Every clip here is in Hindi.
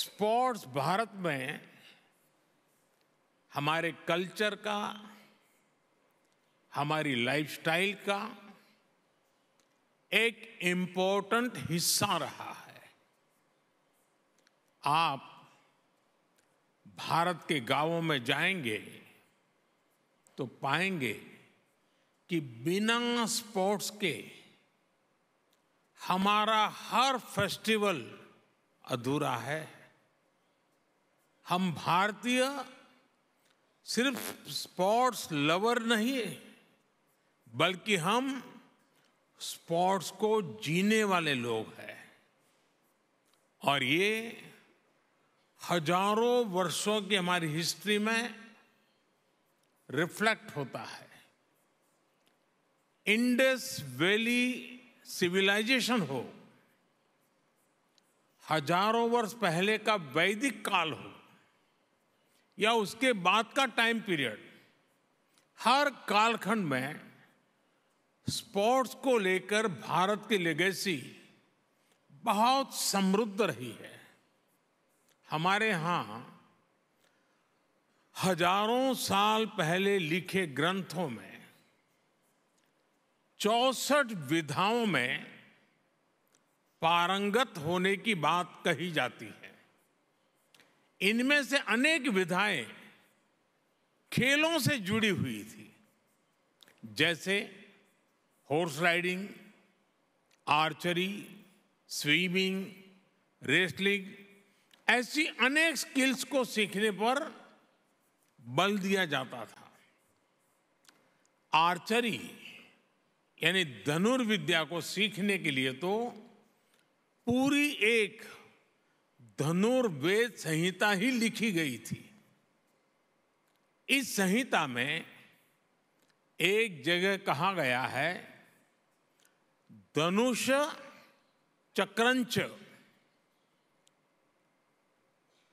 स्पोर्ट्स भारत में हमारे कल्चर का हमारी लाइफस्टाइल का एक इम्पोर्टेंट हिस्सा रहा है आप भारत के गांवों में जाएंगे तो पाएंगे कि बिना स्पोर्ट्स के हमारा हर फेस्टिवल अधूरा है हम भारतीय सिर्फ स्पोर्ट्स लवर नहीं बल्कि हम स्पोर्ट्स को जीने वाले लोग हैं और ये हजारों वर्षों की हमारी हिस्ट्री में रिफ्लेक्ट होता है इंडस वैली सिविलाइजेशन हो हजारों वर्ष पहले का वैदिक काल हो या उसके बाद का टाइम पीरियड हर कालखंड में स्पोर्ट्स को लेकर भारत की लेगेसी बहुत समृद्ध रही है हमारे यहाँ हजारों साल पहले लिखे ग्रंथों में चौसठ विधाओं में पारंगत होने की बात कही जाती है इनमें से अनेक विधाएं खेलों से जुड़ी हुई थी जैसे horse riding archery swimming wrestling ऐसी अनेक स्किल्स को सीखने पर बल दिया जाता था आर्चरी यानी धनुर्विद्या को सीखने के लिए तो पूरी एक धनुर्वेद संहिता ही लिखी गई थी इस संहिता में एक जगह कहा गया है धनुष चक्रंच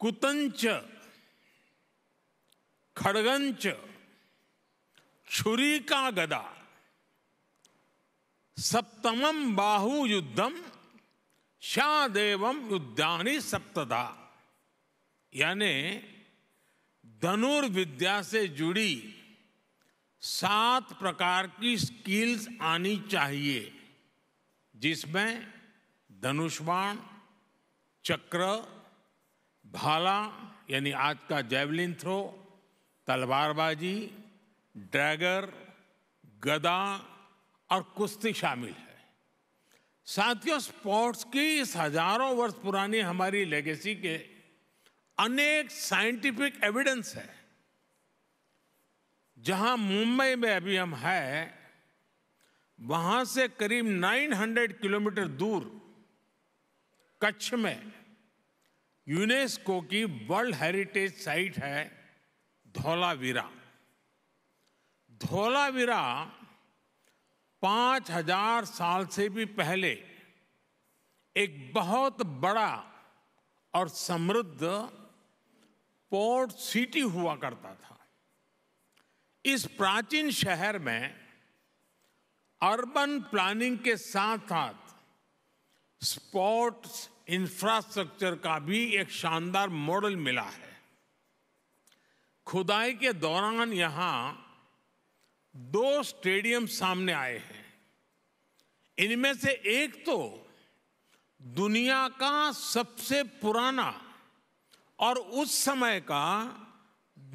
कुतंच खड़गंच छुरी का गदा सप्तम बाहु युद्धम शादेवम युद्धानी सप्तदा यानी धनुर्विद्या से जुड़ी सात प्रकार की स्किल्स आनी चाहिए जिसमें धनुष्वाण चक्र भाला यानी आज का जैवलिन थ्रो तलवारबाजी ड्रैगर गदा और कुश्ती शामिल है साथियों स्पोर्ट्स की इस हजारों वर्ष पुरानी हमारी लेगेसी के अनेक साइंटिफिक एविडेंस है जहां मुंबई में अभी हम है वहां से करीब 900 किलोमीटर दूर कच्छ में यूनेस्को की वर्ल्ड हेरिटेज साइट है धौलावीरा धौलावीरा पांच हजार साल से भी पहले एक बहुत बड़ा और समृद्ध पोर्ट सिटी हुआ करता था इस प्राचीन शहर में अर्बन प्लानिंग के साथ साथ स्पोर्ट्स इंफ्रास्ट्रक्चर का भी एक शानदार मॉडल मिला है खुदाई के दौरान यहाँ दो स्टेडियम सामने आए हैं इनमें से एक तो दुनिया का सबसे पुराना और उस समय का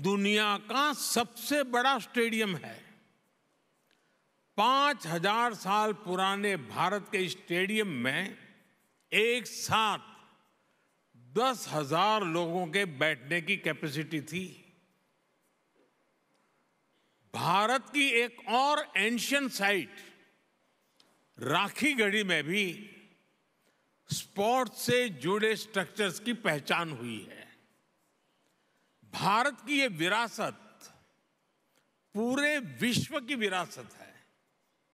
दुनिया का सबसे बड़ा स्टेडियम है पांच हजार साल पुराने भारत के स्टेडियम में एक साथ दस हजार लोगों के बैठने की कैपेसिटी थी भारत की एक और एंशियन साइट राखी गढ़ी में भी स्पोर्ट्स से जुड़े स्ट्रक्चर्स की पहचान हुई है भारत की ये विरासत पूरे विश्व की विरासत है